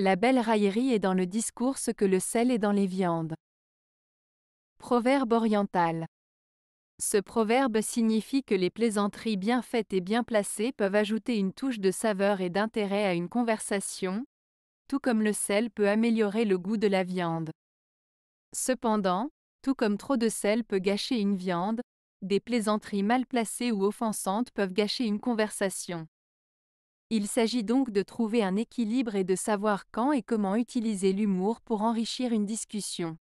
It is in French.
La belle raillerie est dans le discours ce que le sel est dans les viandes. Proverbe oriental. Ce proverbe signifie que les plaisanteries bien faites et bien placées peuvent ajouter une touche de saveur et d'intérêt à une conversation, tout comme le sel peut améliorer le goût de la viande. Cependant, tout comme trop de sel peut gâcher une viande, des plaisanteries mal placées ou offensantes peuvent gâcher une conversation. Il s'agit donc de trouver un équilibre et de savoir quand et comment utiliser l'humour pour enrichir une discussion.